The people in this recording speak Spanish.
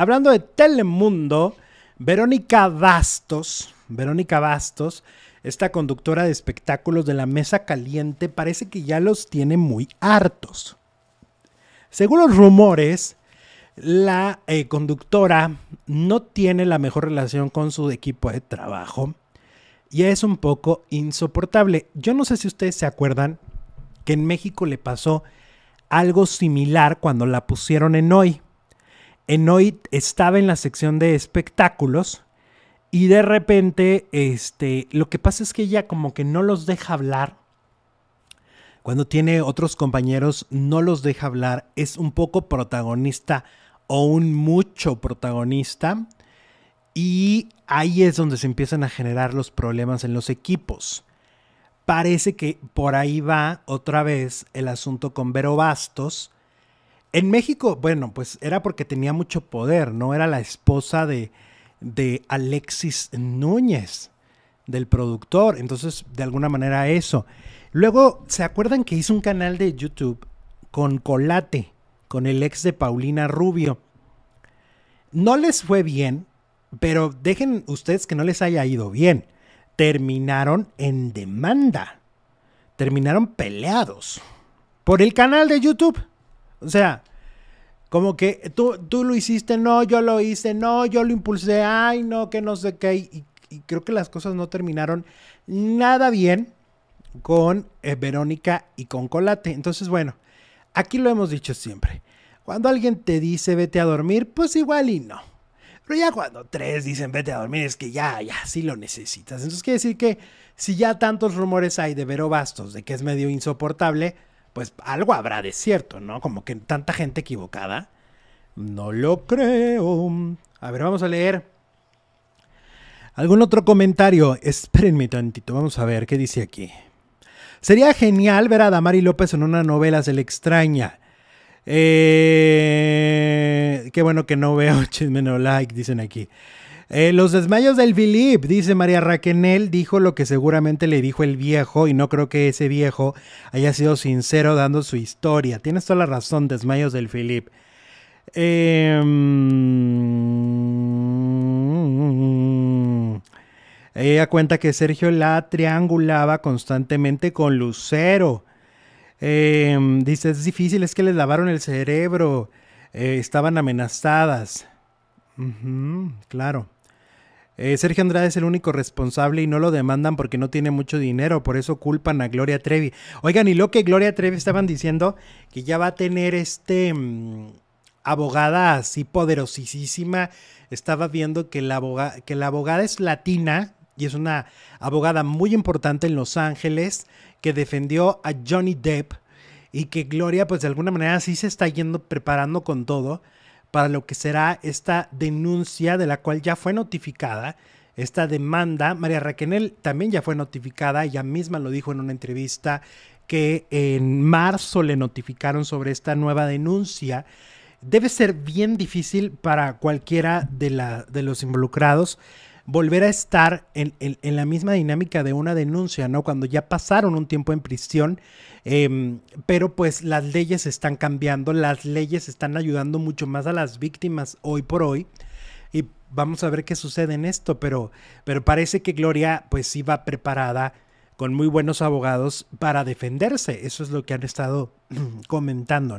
hablando de Telemundo, Verónica Bastos, Verónica Bastos, esta conductora de espectáculos de la Mesa Caliente, parece que ya los tiene muy hartos. Según los rumores, la eh, conductora no tiene la mejor relación con su equipo de trabajo y es un poco insoportable. Yo no sé si ustedes se acuerdan que en México le pasó algo similar cuando la pusieron en hoy. Enoit estaba en la sección de espectáculos y de repente, este, lo que pasa es que ella como que no los deja hablar. Cuando tiene otros compañeros, no los deja hablar. Es un poco protagonista o un mucho protagonista. Y ahí es donde se empiezan a generar los problemas en los equipos. Parece que por ahí va otra vez el asunto con Vero Bastos, en México, bueno, pues era porque tenía mucho poder, ¿no? Era la esposa de, Alexis Núñez, del productor. Entonces, de alguna manera eso. Luego, ¿se acuerdan que hizo un canal de YouTube con Colate, con el ex de Paulina Rubio? No les fue bien, pero dejen ustedes que no les haya ido bien. Terminaron en demanda. Terminaron peleados. Por el canal de YouTube. O sea, como que tú, tú lo hiciste, no, yo lo hice, no, yo lo impulsé, ay, no, que no sé qué. Y, creo que las cosas no terminaron nada bien con eh, Verónica y con Colate. Entonces, bueno, aquí lo hemos dicho siempre. Cuando alguien te dice vete a dormir, pues igual y no. Pero ya cuando tres dicen vete a dormir, es que ya, ya, sí lo necesitas. Entonces quiere decir que si ya tantos rumores hay de Vero de que es medio insoportable, pues algo habrá de cierto, ¿no? Como que tanta gente equivocada. No lo creo. A ver, vamos a leer. ¿Algún otro comentario? Espérenme tantito, vamos a ver qué dice aquí. Sería genial ver a Damari López en una novela, se le extraña. Eh, qué bueno que no veo chisme no like, dicen aquí. Eh, los desmayos del Philip, dice María Raquenel, dijo lo que seguramente le dijo el viejo y no creo que ese viejo haya sido sincero dando su historia. Tienes toda la razón, desmayos del Philip. Em, ella cuenta que Sergio la triangulaba constantemente con Lucero. Em, dice, es difícil, es que les lavaron el cerebro. Eh, estaban amenazadas. claro. Eh, Sergio Andrade es el único responsable y no lo demandan porque no tiene mucho dinero, por eso culpan a Gloria Trevi. Oigan, y lo que Gloria Trevi estaban diciendo, que ya va a tener este mm, abogada así poderosísima. Estaba viendo que la, que la abogada es latina y es una abogada muy importante en Los Ángeles que defendió a Johnny Depp y que Gloria pues de alguna manera sí se está yendo preparando con todo para lo que será esta denuncia de la cual ya fue notificada, esta demanda. María Raquenel también ya fue notificada, ella misma lo dijo en una entrevista que en marzo le notificaron sobre esta nueva denuncia. Debe ser bien difícil para cualquiera de, la, de los involucrados volver a estar en, la misma dinámica de una denuncia, ¿no? Cuando ya pasaron un tiempo en prisión, em, pero pues las leyes están cambiando, las leyes están ayudando mucho más a las víctimas hoy por hoy. Y vamos a ver qué sucede en esto, pero, pero parece que Gloria pues iba preparada con muy buenos abogados para defenderse. Eso es lo que han estado comentando, ¿no?